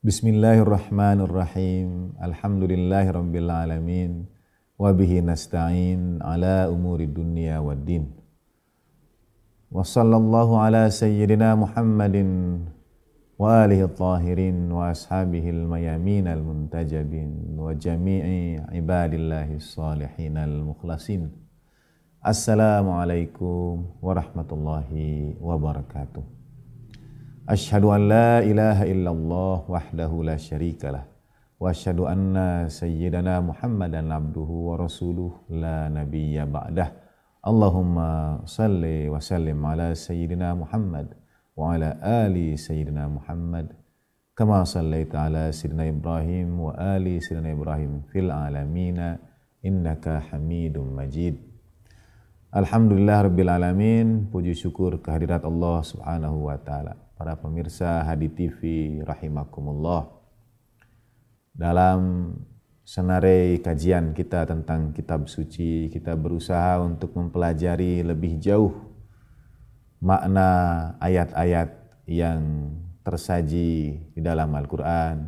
بسم الله الرحمن الرحيم الحمد لله رب العالمين وبه نستعين على أمور الدنيا والدين وصلى الله على سيدنا محمد وآله الطاهرين وأصحابه الميامين المنتجبين وجميع عباد الله الصالحين المخلصين السلام عليكم ورحمة الله وبركاته Ashhadu an la ilaha illallah wahdahu la syarikalah wa asyhadu anna sayyidana Muhammadan abduhu wa rasuluh la nabiyya ba'dah. Allahumma salli wa sallim ala sayyidina Muhammad wa ala ali sayyidina Muhammad kama sallaita ala sayyidina Ibrahim wa ali sayyidina Ibrahim fil alamina Majid. Alhamdulillah Rabbil Alamin, puji syukur kehadirat Allah Subhanahu wa Ta'ala. Para pemirsa Hadi TV, rahimakumullah. Dalam senarai kajian kita tentang kitab suci, kita berusaha untuk mempelajari lebih jauh makna ayat-ayat yang tersaji di dalam Al-Quran,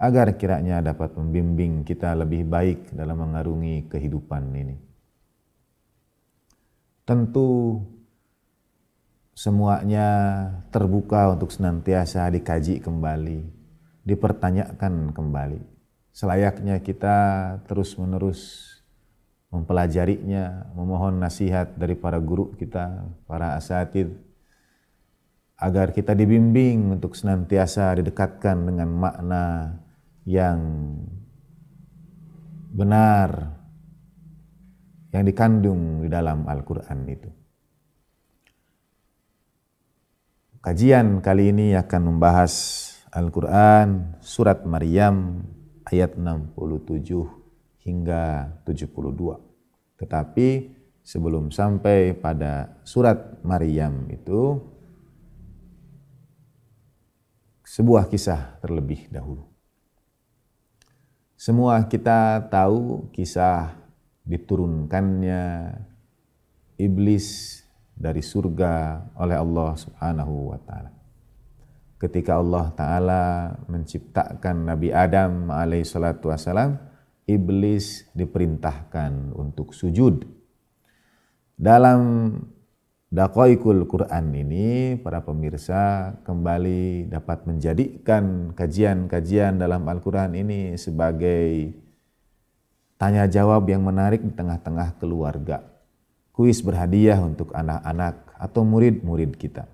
agar kiranya dapat membimbing kita lebih baik dalam mengarungi kehidupan ini tentu semuanya terbuka untuk senantiasa dikaji kembali, dipertanyakan kembali. Selayaknya kita terus-menerus mempelajarinya, memohon nasihat dari para guru kita, para asatid, agar kita dibimbing untuk senantiasa didekatkan dengan makna yang benar yang dikandung di dalam Al-Quran itu. Kajian kali ini akan membahas Al-Quran Surat Maryam ayat 67 hingga 72. Tetapi sebelum sampai pada Surat Maryam itu, sebuah kisah terlebih dahulu. Semua kita tahu kisah diturunkannya iblis dari surga oleh Allah Subhanahu wa taala. Ketika Allah taala menciptakan Nabi Adam alaihi salatu wasalam, iblis diperintahkan untuk sujud. Dalam Dakoikul Quran ini para pemirsa kembali dapat menjadikan kajian-kajian dalam Al-Quran ini sebagai Tanya jawab yang menarik di tengah-tengah keluarga. Kuis berhadiah untuk anak-anak atau murid-murid kita.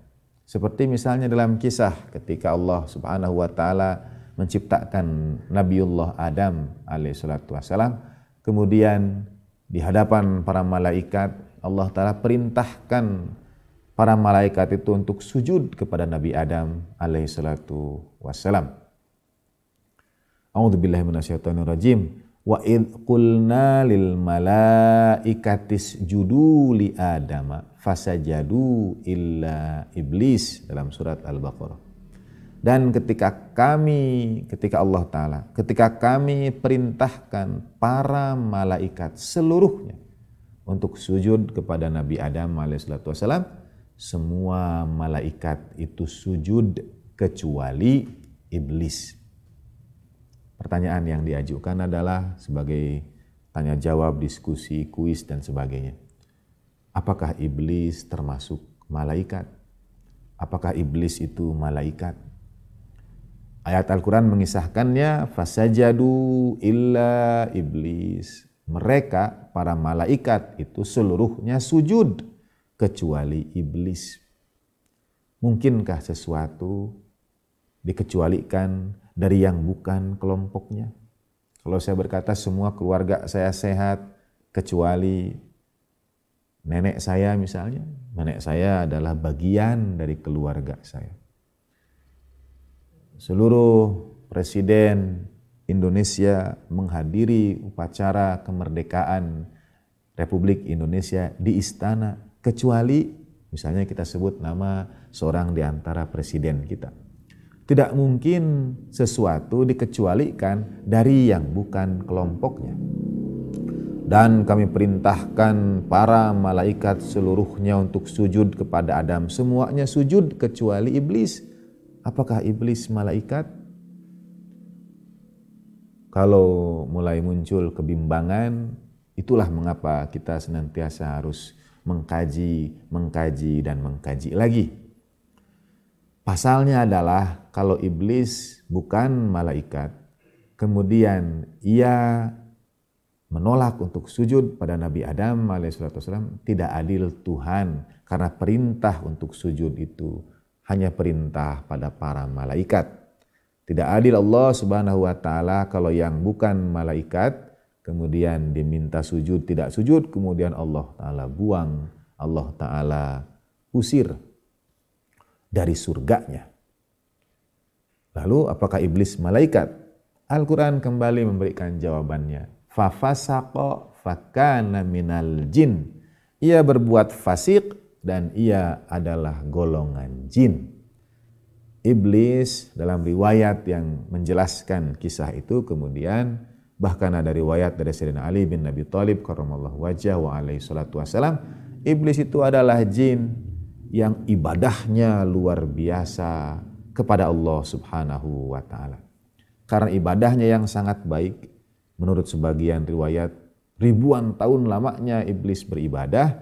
Seperti misalnya dalam kisah ketika Allah Subhanahu wa taala menciptakan Nabiullah Adam alaihissalatu wasalam, kemudian di hadapan para malaikat Allah taala perintahkan para malaikat itu untuk sujud kepada Nabi Adam alaihissalatu wassalam. A'udzubillahi minasyaitonirrajim. Wa id qulna lil malaikatis judu li adama fasajadu illa iblis dalam surat Al-Baqarah. Dan ketika kami, ketika Allah Ta'ala, ketika kami perintahkan para malaikat seluruhnya untuk sujud kepada Nabi Adam alaihissalam, semua malaikat itu sujud kecuali iblis pertanyaan yang diajukan adalah sebagai tanya jawab, diskusi, kuis, dan sebagainya. Apakah iblis termasuk malaikat? Apakah iblis itu malaikat? Ayat Al-Quran mengisahkannya, Fasajadu illa iblis. Mereka, para malaikat itu seluruhnya sujud, kecuali iblis. Mungkinkah sesuatu dikecualikan dari yang bukan kelompoknya. Kalau saya berkata semua keluarga saya sehat kecuali nenek saya misalnya, nenek saya adalah bagian dari keluarga saya. Seluruh presiden Indonesia menghadiri upacara kemerdekaan Republik Indonesia di istana kecuali misalnya kita sebut nama seorang di antara presiden kita tidak mungkin sesuatu dikecualikan dari yang bukan kelompoknya. Dan kami perintahkan para malaikat seluruhnya untuk sujud kepada Adam. Semuanya sujud kecuali iblis. Apakah iblis malaikat? Kalau mulai muncul kebimbangan, itulah mengapa kita senantiasa harus mengkaji, mengkaji, dan mengkaji lagi. Pasalnya adalah kalau iblis bukan malaikat, kemudian ia menolak untuk sujud pada Nabi Adam alaihissalam, tidak adil Tuhan karena perintah untuk sujud itu hanya perintah pada para malaikat. Tidak adil Allah Subhanahu wa taala kalau yang bukan malaikat kemudian diminta sujud tidak sujud kemudian Allah taala buang, Allah taala usir dari surganya. Lalu apakah iblis malaikat? Al-Quran kembali memberikan jawabannya. Fafasako fakana minal jin. Ia berbuat fasik dan ia adalah golongan jin. Iblis dalam riwayat yang menjelaskan kisah itu kemudian bahkan ada riwayat dari Sayyidina Ali bin Nabi Thalib karramallahu wajah wa alaihi salatu wasalam iblis itu adalah jin yang ibadahnya luar biasa kepada Allah Subhanahu wa taala. Karena ibadahnya yang sangat baik menurut sebagian riwayat ribuan tahun lamanya iblis beribadah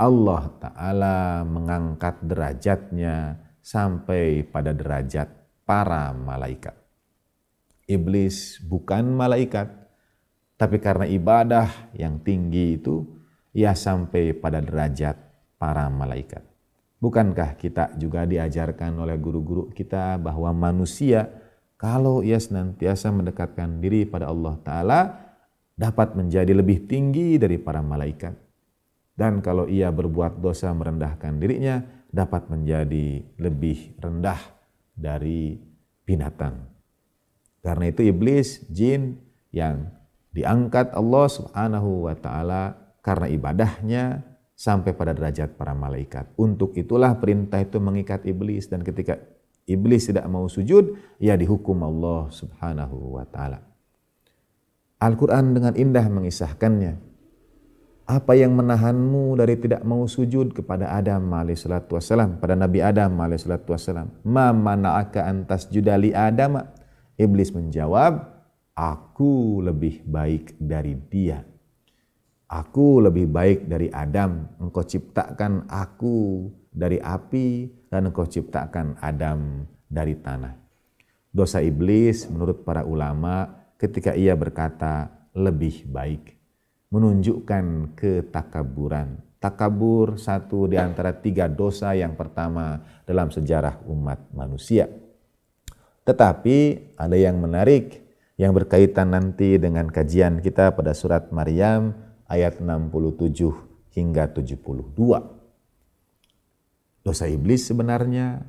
Allah taala mengangkat derajatnya sampai pada derajat para malaikat. Iblis bukan malaikat tapi karena ibadah yang tinggi itu ia sampai pada derajat para malaikat. Bukankah kita juga diajarkan oleh guru-guru kita bahwa manusia kalau ia senantiasa mendekatkan diri pada Allah Ta'ala dapat menjadi lebih tinggi dari para malaikat. Dan kalau ia berbuat dosa merendahkan dirinya dapat menjadi lebih rendah dari binatang. Karena itu iblis, jin yang diangkat Allah Subhanahu wa taala karena ibadahnya, sampai pada derajat para malaikat. Untuk itulah perintah itu mengikat iblis dan ketika iblis tidak mau sujud, ya dihukum Allah Subhanahu wa taala. Al-Qur'an dengan indah mengisahkannya. Apa yang menahanmu dari tidak mau sujud kepada Adam salatu wasalam? pada Nabi Adam salatu wasalam. Ma mana'aka antas judali Adam? Iblis menjawab, aku lebih baik dari dia Aku lebih baik dari Adam, engkau ciptakan aku dari api dan engkau ciptakan Adam dari tanah. Dosa iblis menurut para ulama ketika ia berkata lebih baik menunjukkan ketakaburan. Takabur satu di antara tiga dosa yang pertama dalam sejarah umat manusia. Tetapi ada yang menarik yang berkaitan nanti dengan kajian kita pada surat Maryam ayat 67 hingga 72. Dosa iblis sebenarnya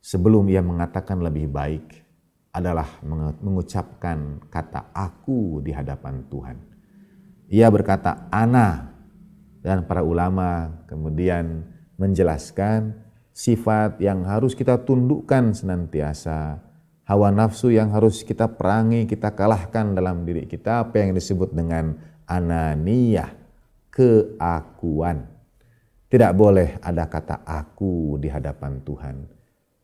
sebelum ia mengatakan lebih baik adalah mengucapkan kata aku di hadapan Tuhan. Ia berkata ana dan para ulama kemudian menjelaskan sifat yang harus kita tundukkan senantiasa hawa nafsu yang harus kita perangi, kita kalahkan dalam diri kita, apa yang disebut dengan ananiyah, keakuan. Tidak boleh ada kata aku di hadapan Tuhan.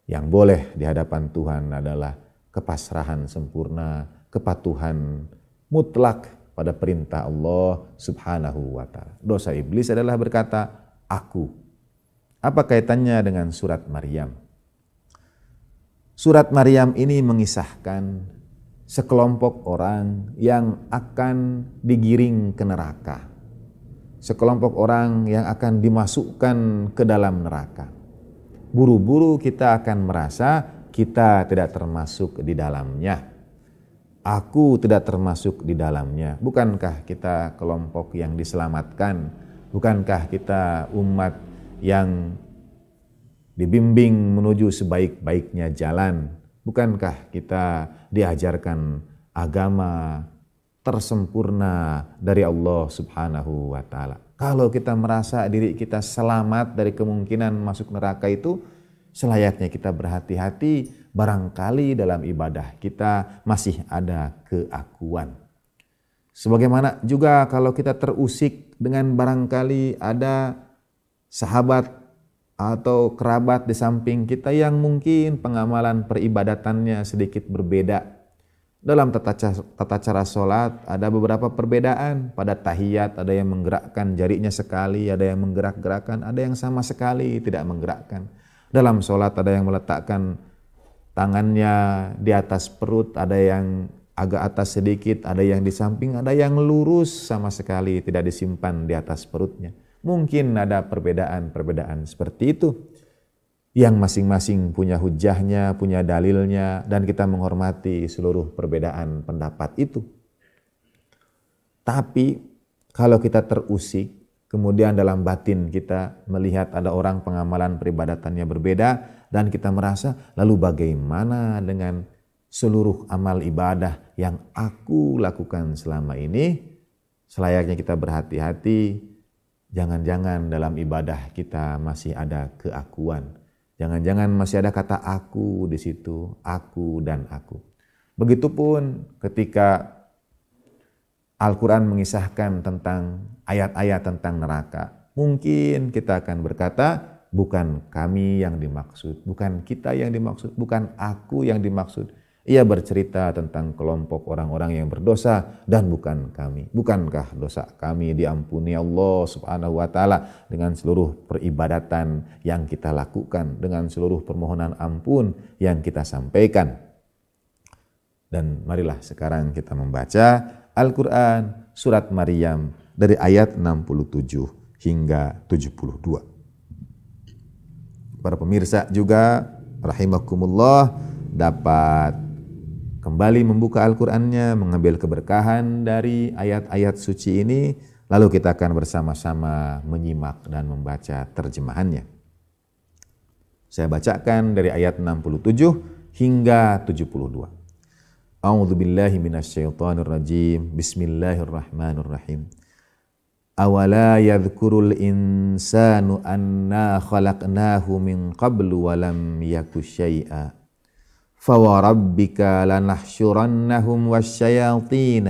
Yang boleh di hadapan Tuhan adalah kepasrahan sempurna, kepatuhan mutlak pada perintah Allah Subhanahu wa taala. Dosa iblis adalah berkata aku. Apa kaitannya dengan surat Maryam? Surat Maryam ini mengisahkan sekelompok orang yang akan digiring ke neraka. Sekelompok orang yang akan dimasukkan ke dalam neraka. Buru-buru kita akan merasa kita tidak termasuk di dalamnya. Aku tidak termasuk di dalamnya. Bukankah kita kelompok yang diselamatkan? Bukankah kita umat yang dibimbing menuju sebaik-baiknya jalan? Bukankah kita diajarkan agama tersempurna dari Allah Subhanahu wa taala? Kalau kita merasa diri kita selamat dari kemungkinan masuk neraka itu, selayaknya kita berhati-hati barangkali dalam ibadah kita masih ada keakuan. Sebagaimana juga kalau kita terusik dengan barangkali ada sahabat atau kerabat di samping kita yang mungkin pengamalan peribadatannya sedikit berbeda. Dalam tata, tata cara sholat ada beberapa perbedaan. Pada tahiyat ada yang menggerakkan jarinya sekali, ada yang menggerak gerakkan ada yang sama sekali tidak menggerakkan. Dalam sholat ada yang meletakkan tangannya di atas perut, ada yang agak atas sedikit, ada yang di samping, ada yang lurus sama sekali tidak disimpan di atas perutnya Mungkin ada perbedaan-perbedaan seperti itu yang masing-masing punya hujahnya, punya dalilnya, dan kita menghormati seluruh perbedaan pendapat itu. Tapi kalau kita terusik, kemudian dalam batin kita melihat ada orang pengamalan peribadatannya berbeda, dan kita merasa, lalu bagaimana dengan seluruh amal ibadah yang aku lakukan selama ini? Selayaknya kita berhati-hati, Jangan-jangan dalam ibadah kita masih ada keakuan. Jangan-jangan masih ada kata aku di situ, aku dan aku. Begitupun ketika Al-Quran mengisahkan tentang ayat-ayat tentang neraka. Mungkin kita akan berkata, bukan kami yang dimaksud, bukan kita yang dimaksud, bukan aku yang dimaksud, ia bercerita tentang kelompok orang-orang yang berdosa dan bukan kami. Bukankah dosa kami diampuni Allah Subhanahu wa taala dengan seluruh peribadatan yang kita lakukan, dengan seluruh permohonan ampun yang kita sampaikan. Dan marilah sekarang kita membaca Al-Qur'an surat Maryam dari ayat 67 hingga 72. Para pemirsa juga rahimakumullah dapat kembali membuka Al-Qur'annya, mengambil keberkahan dari ayat-ayat suci ini, lalu kita akan bersama-sama menyimak dan membaca terjemahannya. Saya bacakan dari ayat 67 hingga 72. A'udzu billahi minasyaitonir rajim. Bismillahirrahmanirrahim. Awala yadhkurul insanu anna khalaqnahu min qablu wa lam yaku فوربك لنحشرنهم والشياطين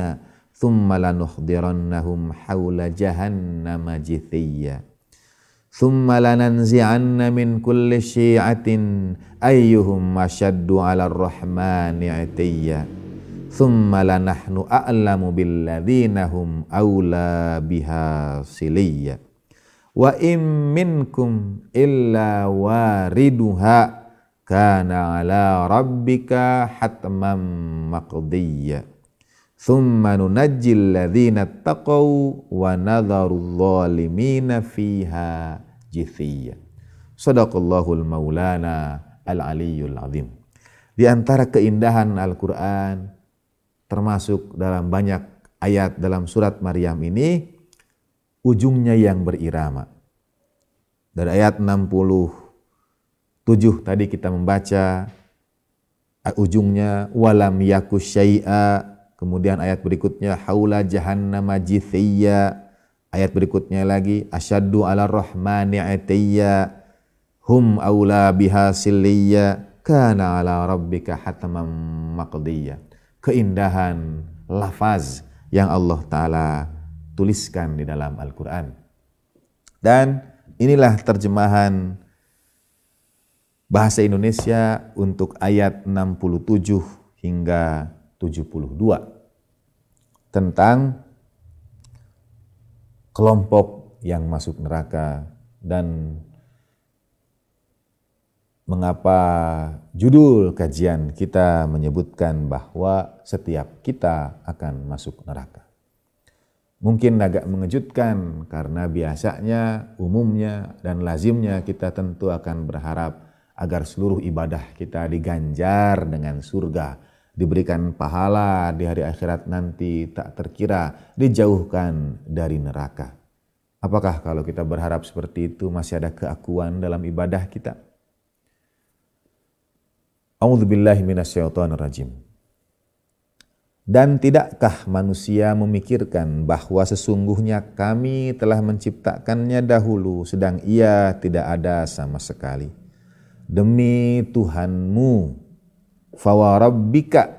ثم لنحضرنهم حول جهنم جثيا ثم لننزعن من كل شيعة أيهم أشد على الرحمن عتيا ثم لنحن أعلم بالذين هم أولى بها صليا وإن منكم إلا واردها kana ala rabbika hatman maqdiyya thumma nunajjil ladzina taqaw wa nadharu dhalimina fiha jithiyya sadaqallahul maulana al aliyul azim di antara keindahan Al-Qur'an termasuk dalam banyak ayat dalam surat Maryam ini ujungnya yang berirama dari ayat 60 tujuh tadi kita membaca ujungnya walam yaku syai'a kemudian ayat berikutnya haula jahannama jithiyya ayat berikutnya lagi asyaddu ala rahmani atiyya hum aula biha silliyya kana ala rabbika hataman maqdiyya keindahan lafaz yang Allah taala tuliskan di dalam Al-Qur'an dan inilah terjemahan bahasa Indonesia untuk ayat 67 hingga 72 tentang kelompok yang masuk neraka dan mengapa judul kajian kita menyebutkan bahwa setiap kita akan masuk neraka. Mungkin agak mengejutkan karena biasanya, umumnya, dan lazimnya kita tentu akan berharap agar seluruh ibadah kita diganjar dengan surga, diberikan pahala di hari akhirat nanti tak terkira, dijauhkan dari neraka. Apakah kalau kita berharap seperti itu masih ada keakuan dalam ibadah kita? rajim. Dan tidakkah manusia memikirkan bahwa sesungguhnya kami telah menciptakannya dahulu sedang ia tidak ada sama sekali? demi Tuhanmu fawarabbika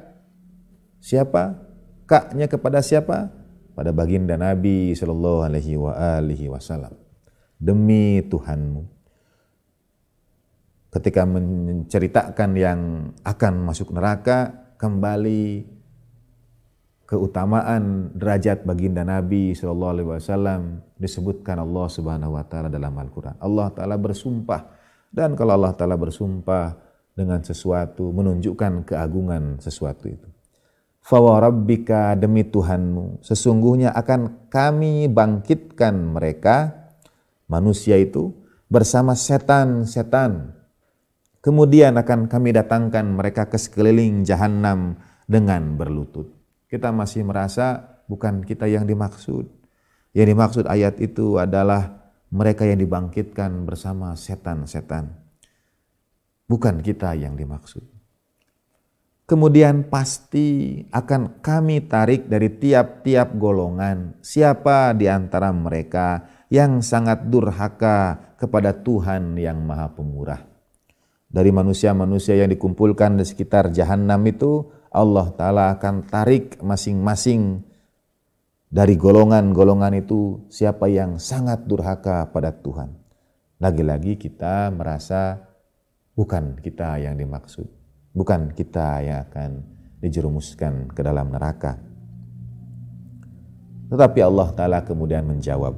siapa kaknya kepada siapa pada baginda Nabi Shallallahu Alaihi wa alihi Wasallam demi Tuhanmu ketika menceritakan yang akan masuk neraka kembali keutamaan derajat baginda Nabi Shallallahu Alaihi Wasallam disebutkan Allah Subhanahu Wa Taala dalam Al Quran. Allah Taala bersumpah dan kalau Allah Ta'ala bersumpah dengan sesuatu, menunjukkan keagungan sesuatu itu. Fawarabbika demi Tuhanmu, sesungguhnya akan kami bangkitkan mereka, manusia itu, bersama setan-setan. Kemudian akan kami datangkan mereka ke sekeliling jahanam dengan berlutut. Kita masih merasa bukan kita yang dimaksud. Yang dimaksud ayat itu adalah mereka yang dibangkitkan bersama setan-setan. Bukan kita yang dimaksud. Kemudian pasti akan kami tarik dari tiap-tiap golongan siapa di antara mereka yang sangat durhaka kepada Tuhan yang Maha Pemurah. Dari manusia-manusia yang dikumpulkan di sekitar jahanam itu, Allah Ta'ala akan tarik masing-masing dari golongan-golongan itu siapa yang sangat durhaka pada Tuhan. Lagi-lagi kita merasa bukan kita yang dimaksud. Bukan kita yang akan dijerumuskan ke dalam neraka. Tetapi Allah Ta'ala kemudian menjawab,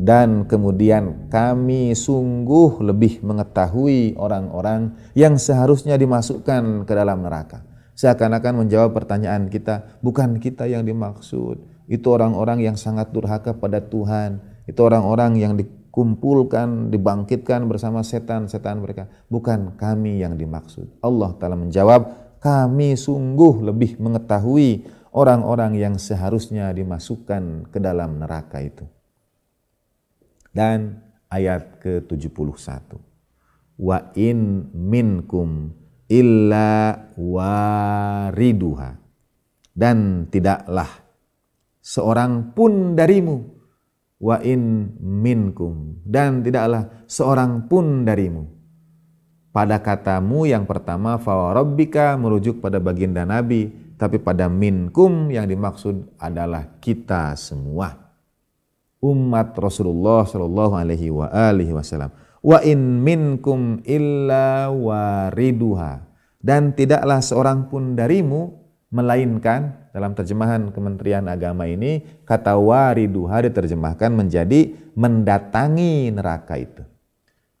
dan kemudian kami sungguh lebih mengetahui orang-orang yang seharusnya dimasukkan ke dalam neraka. Seakan-akan menjawab pertanyaan kita, bukan kita yang dimaksud, itu orang-orang yang sangat durhaka pada Tuhan, itu orang-orang yang dikumpulkan, dibangkitkan bersama setan-setan mereka. Bukan kami yang dimaksud. Allah telah menjawab, kami sungguh lebih mengetahui orang-orang yang seharusnya dimasukkan ke dalam neraka itu. Dan ayat ke-71. Wa in minkum illa wariduha. Dan tidaklah seorang pun darimu wa in minkum dan tidaklah seorang pun darimu pada katamu yang pertama fawarabbika merujuk pada baginda nabi tapi pada minkum yang dimaksud adalah kita semua umat Rasulullah Shallallahu alaihi wa alihi wasallam wa in minkum illa wariduha dan tidaklah seorang pun darimu melainkan dalam terjemahan Kementerian Agama ini, kata wariduha diterjemahkan menjadi mendatangi neraka itu.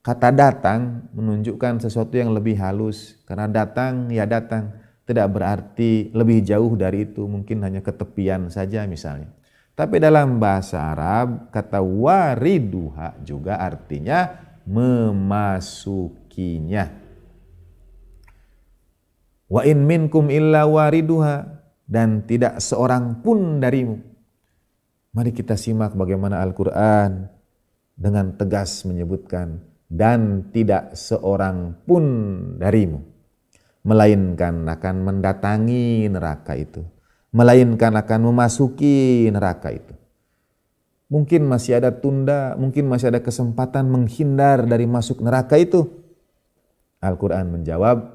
Kata datang menunjukkan sesuatu yang lebih halus, karena datang ya datang, tidak berarti lebih jauh dari itu, mungkin hanya ketepian saja misalnya. Tapi dalam bahasa Arab, kata wariduha juga artinya memasukinya. Wa in minkum illa wariduha dan tidak seorang pun darimu. Mari kita simak bagaimana Al-Quran dengan tegas menyebutkan, dan tidak seorang pun darimu. Melainkan akan mendatangi neraka itu. Melainkan akan memasuki neraka itu. Mungkin masih ada tunda, mungkin masih ada kesempatan menghindar dari masuk neraka itu. Al-Quran menjawab,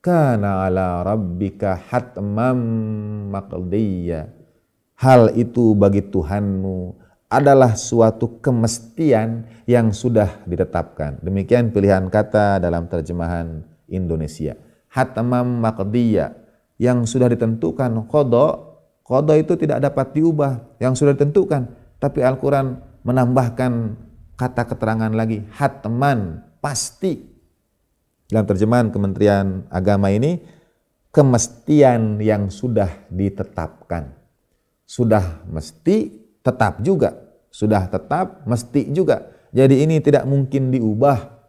kana ala rabbika hatmam maqdiyya Hal itu bagi Tuhanmu adalah suatu kemestian yang sudah ditetapkan. Demikian pilihan kata dalam terjemahan Indonesia. Hatmam maqdiyya yang sudah ditentukan qada qada itu tidak dapat diubah yang sudah ditentukan tapi Al-Qur'an menambahkan kata keterangan lagi hatman pasti dalam terjemahan Kementerian Agama ini kemestian yang sudah ditetapkan. Sudah mesti tetap juga, sudah tetap mesti juga. Jadi ini tidak mungkin diubah.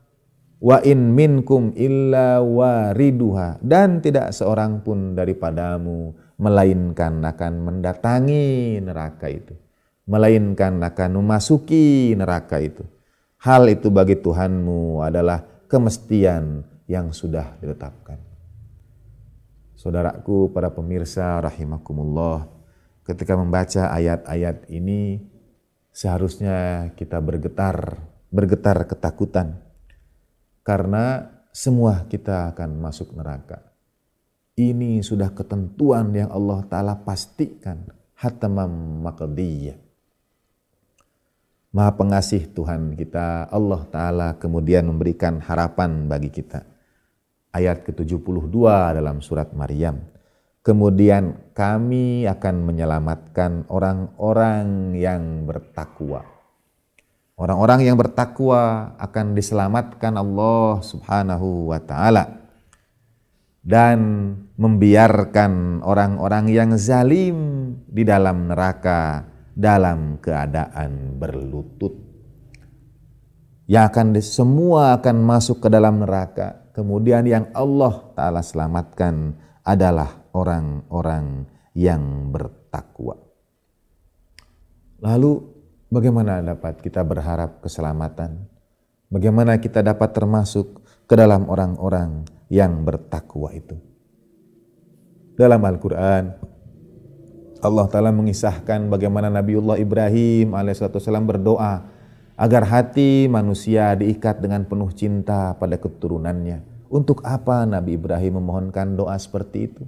Wa in minkum illa wariduha dan tidak seorang pun daripadamu melainkan akan mendatangi neraka itu, melainkan akan memasuki neraka itu. Hal itu bagi Tuhanmu adalah kemestian yang sudah ditetapkan. Saudaraku, para pemirsa rahimakumullah, ketika membaca ayat-ayat ini seharusnya kita bergetar, bergetar ketakutan karena semua kita akan masuk neraka. Ini sudah ketentuan yang Allah Ta'ala pastikan. Hatamam maqdiyah. Maha pengasih Tuhan kita, Allah Ta'ala kemudian memberikan harapan bagi kita ayat ke-72 dalam surat Maryam. Kemudian kami akan menyelamatkan orang-orang yang bertakwa. Orang-orang yang bertakwa akan diselamatkan Allah Subhanahu wa taala dan membiarkan orang-orang yang zalim di dalam neraka dalam keadaan berlutut. Yang akan semua akan masuk ke dalam neraka Kemudian yang Allah Ta'ala selamatkan adalah orang-orang yang bertakwa. Lalu bagaimana dapat kita berharap keselamatan? Bagaimana kita dapat termasuk ke dalam orang-orang yang bertakwa itu? Dalam Al-Quran, Allah Ta'ala mengisahkan bagaimana Nabiullah Ibrahim alaihissalam berdoa agar hati manusia diikat dengan penuh cinta pada keturunannya. Untuk apa Nabi Ibrahim memohonkan doa seperti itu?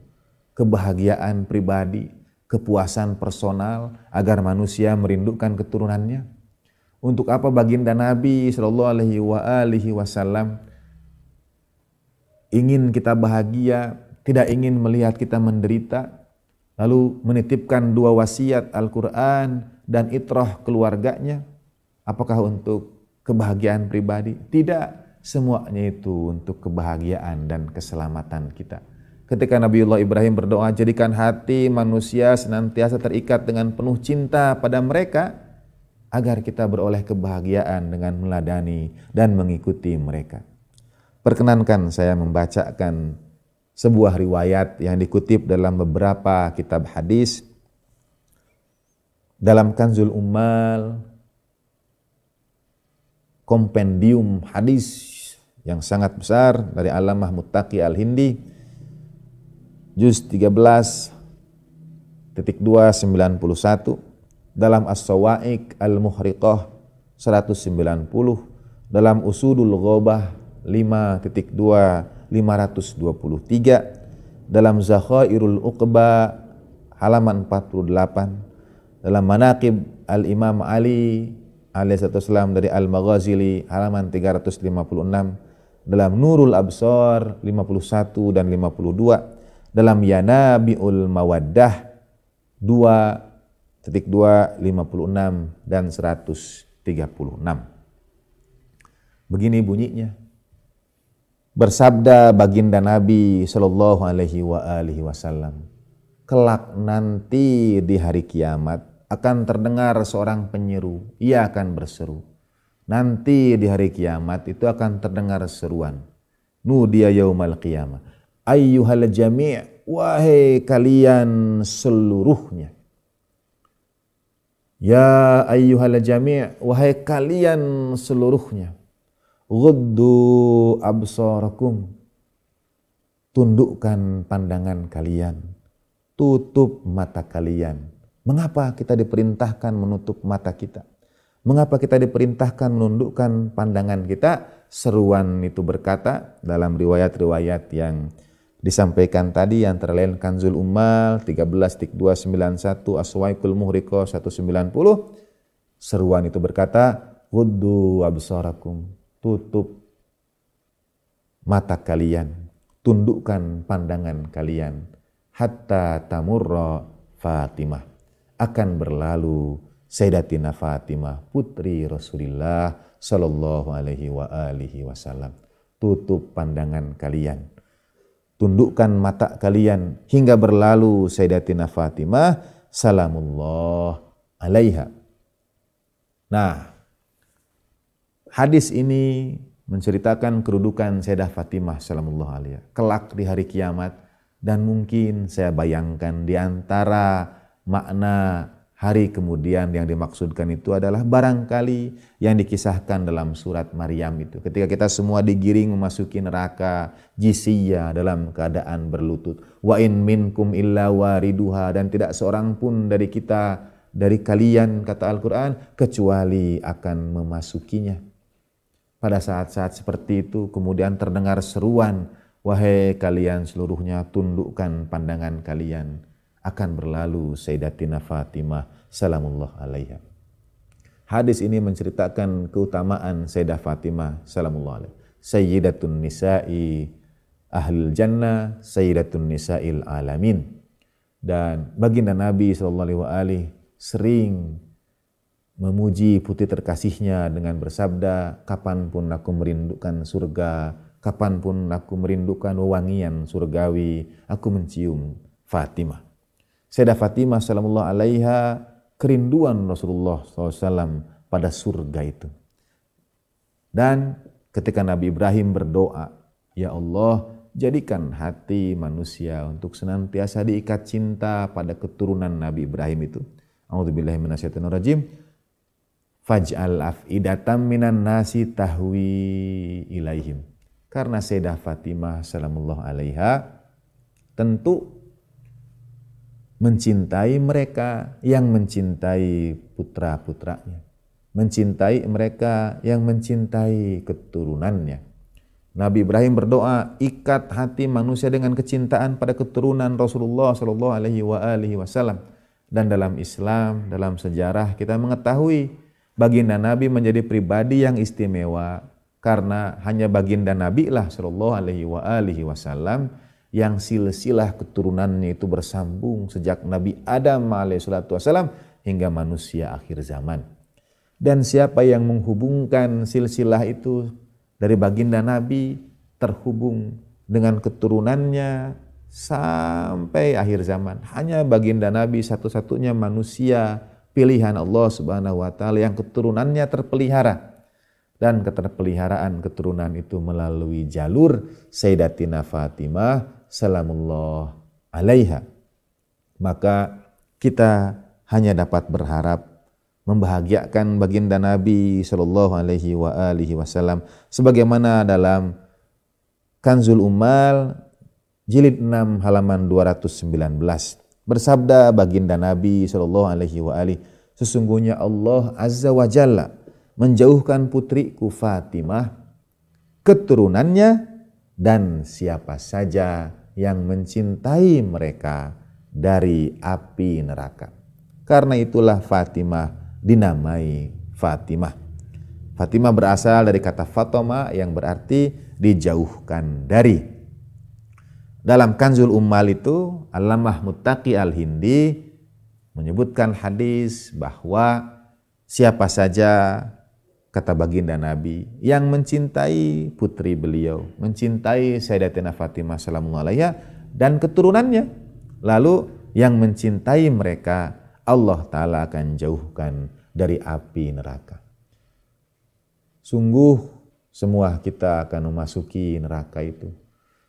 Kebahagiaan pribadi, kepuasan personal agar manusia merindukan keturunannya. Untuk apa baginda Nabi Shallallahu Alaihi Wasallam ingin kita bahagia, tidak ingin melihat kita menderita, lalu menitipkan dua wasiat Al-Quran dan itroh keluarganya, Apakah untuk kebahagiaan pribadi? Tidak, semuanya itu untuk kebahagiaan dan keselamatan kita. Ketika Nabiullah Ibrahim berdoa, jadikan hati manusia senantiasa terikat dengan penuh cinta pada mereka agar kita beroleh kebahagiaan dengan meladani dan mengikuti mereka. Perkenankan saya membacakan sebuah riwayat yang dikutip dalam beberapa kitab hadis dalam Kanzul Ummal, kompendium hadis yang sangat besar dari Alamah Muttaqi Al-Hindi juz 13 titik 291 dalam As-Sawaik Al-Muhriqah 190 dalam Usudul Ghobah 5 titik 2 523 dalam Zakhairul Uqba halaman 48 dalam Manaqib Al-Imam Ali alaihissalam dari Al-Maghazili halaman 356 dalam Nurul Absor 51 dan 52 dalam Yanabiul Mawaddah 2 titik 2 56 dan 136 begini bunyinya bersabda baginda Nabi Shallallahu Alaihi Wasallam kelak nanti di hari kiamat akan terdengar seorang penyeru, ia akan berseru. Nanti di hari kiamat itu akan terdengar seruan. Nudia yaumal qiyamah. Ayyuhal jami' wahai kalian seluruhnya. Ya ayyuhal jami' wahai kalian seluruhnya. Ghuddu absarakum. Tundukkan pandangan kalian. Tutup mata kalian Mengapa kita diperintahkan menutup mata kita? Mengapa kita diperintahkan menundukkan pandangan kita? Seruan itu berkata dalam riwayat-riwayat yang disampaikan tadi yang terlain Kanzul Umal 13.291 Aswaikul Muhriqo 190 seruan itu berkata Wudhu absarakum tutup mata kalian tundukkan pandangan kalian hatta tamurra Fatimah akan berlalu. Sayyidatina Fatimah putri Rasulullah Shallallahu alaihi wa alihi wasallam. Tutup pandangan kalian. Tundukkan mata kalian hingga berlalu Sayyidatina Fatimah salamullah alaiha. Nah, hadis ini menceritakan kerudukan Sayyidah Fatimah salamullah alaiha kelak di hari kiamat dan mungkin saya bayangkan di antara makna hari kemudian yang dimaksudkan itu adalah barangkali yang dikisahkan dalam surat Maryam itu. Ketika kita semua digiring memasuki neraka jisiya dalam keadaan berlutut. Wa in minkum illa wariduha dan tidak seorang pun dari kita dari kalian kata Al-Qur'an kecuali akan memasukinya. Pada saat-saat seperti itu kemudian terdengar seruan, wahai kalian seluruhnya tundukkan pandangan kalian akan berlalu Sayyidatina Fatimah salamullah alaiha. Hadis ini menceritakan keutamaan Sayyidah Fatimah salamullah alaiha. Sayyidatun nisa'i ahlul jannah, sayyidatun nisa'il alamin. Dan baginda Nabi saw sering memuji putih terkasihnya dengan bersabda, kapanpun aku merindukan surga, kapanpun aku merindukan wangian surgawi, aku mencium Fatimah. Sayyidah Fatimah sallallahu alaiha kerinduan Rasulullah SAW pada surga itu. Dan ketika Nabi Ibrahim berdoa, Ya Allah, jadikan hati manusia untuk senantiasa diikat cinta pada keturunan Nabi Ibrahim itu. A'udzubillahiminasyaitonirrajim. Faj'al af'idatam minan nasi tahwi ilaihim. Karena Sayyidah Fatimah salamullah alaiha tentu mencintai mereka yang mencintai putra-putranya, mencintai mereka yang mencintai keturunannya. Nabi Ibrahim berdoa, ikat hati manusia dengan kecintaan pada keturunan Rasulullah Shallallahu Alaihi wa Wasallam. Dan dalam Islam, dalam sejarah kita mengetahui baginda Nabi menjadi pribadi yang istimewa karena hanya baginda Nabi lah Shallallahu Alaihi Wasallam yang silsilah keturunannya itu bersambung sejak Nabi Adam alaihissalam hingga manusia akhir zaman. Dan siapa yang menghubungkan silsilah itu dari baginda Nabi terhubung dengan keturunannya sampai akhir zaman. Hanya baginda Nabi satu-satunya manusia pilihan Allah Subhanahu wa taala yang keturunannya terpelihara dan keterpeliharaan keturunan itu melalui jalur Sayyidatina Fatimah salamullah alaiha. Maka kita hanya dapat berharap membahagiakan baginda Nabi Sallallahu Alaihi wa alihi Wasallam sebagaimana dalam Kanzul Umal jilid 6 halaman 219 bersabda baginda Nabi Sallallahu Alaihi wa alihi sesungguhnya Allah Azza wa Jalla menjauhkan putriku Fatimah keturunannya dan siapa saja yang mencintai mereka dari api neraka. Karena itulah Fatimah dinamai Fatimah. Fatimah berasal dari kata Fatoma yang berarti dijauhkan dari. Dalam Kanzul Ummal itu, Alamah Mutaki Al-Hindi menyebutkan hadis bahwa siapa saja kata baginda Nabi, yang mencintai putri beliau, mencintai Sayyidatina Fatimah sallallahu dan keturunannya. Lalu yang mencintai mereka, Allah Ta'ala akan jauhkan dari api neraka. Sungguh semua kita akan memasuki neraka itu.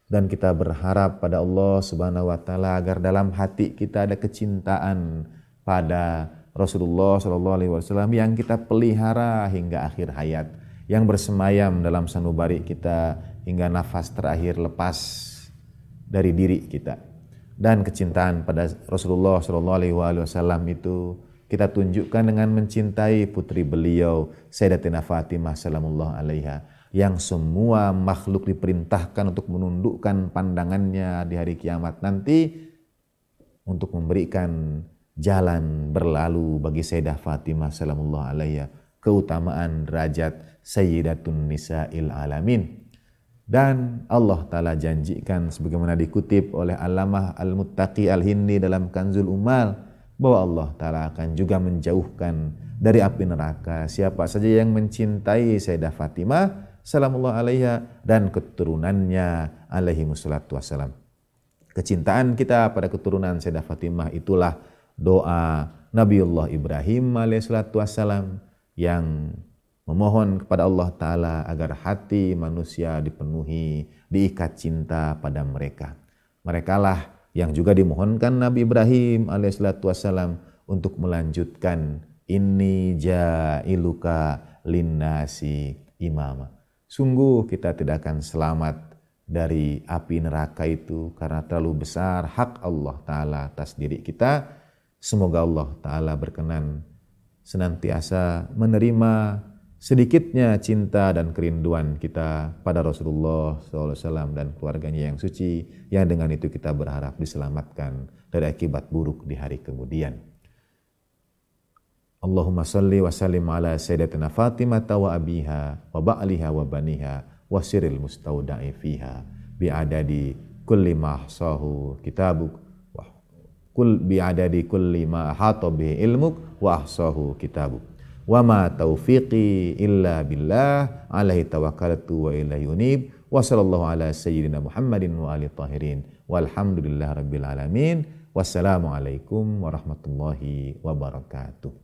Dan kita berharap pada Allah Subhanahu wa taala agar dalam hati kita ada kecintaan pada Rasulullah Shallallahu Alaihi Wasallam yang kita pelihara hingga akhir hayat, yang bersemayam dalam sanubari kita hingga nafas terakhir lepas dari diri kita. Dan kecintaan pada Rasulullah Shallallahu Alaihi Wasallam itu kita tunjukkan dengan mencintai putri beliau Sayyidatina Fatimah Shallallahu Alaiha yang semua makhluk diperintahkan untuk menundukkan pandangannya di hari kiamat nanti untuk memberikan jalan berlalu bagi Sayyidah Fatimah salamullah alaiha keutamaan derajat Sayyidatun Nisa'il Alamin. Dan Allah Ta'ala janjikan sebagaimana dikutip oleh Alamah Al-Muttaqi Al-Hindi dalam Kanzul Umal bahwa Allah Ta'ala akan juga menjauhkan dari api neraka siapa saja yang mencintai Sayyidah Fatimah salamullah alaiha dan keturunannya alaihi wassalam. Kecintaan kita pada keturunan Sayyidah Fatimah itulah doa Nabiullah Ibrahim alaihissalatu wassalam yang memohon kepada Allah Ta'ala agar hati manusia dipenuhi, diikat cinta pada mereka. Merekalah yang juga dimohonkan Nabi Ibrahim alaihissalatu wassalam untuk melanjutkan ini jailuka linnasi imama. Sungguh kita tidak akan selamat dari api neraka itu karena terlalu besar hak Allah Ta'ala atas diri kita Semoga Allah Ta'ala berkenan senantiasa menerima sedikitnya cinta dan kerinduan kita pada Rasulullah SAW dan keluarganya yang suci, yang dengan itu kita berharap diselamatkan dari akibat buruk di hari kemudian. Allahumma salli wa sallim ala sayyidatina Fatimah wa abiha wa ba'liha wa baniha wa siril mustauda'i fiha bi'adadi kulli mahsahu kitabuk kul bi'adadi kulli ma ahata bihi ilmuk wa ahsahu kitabuk wa ma taufiqi illa billah alaihi tawakkaltu wa ilaihi unib wa sallallahu ala sayyidina Muhammadin wa ali tahirin walhamdulillah rabbil alamin wassalamualaikum warahmatullahi wabarakatuh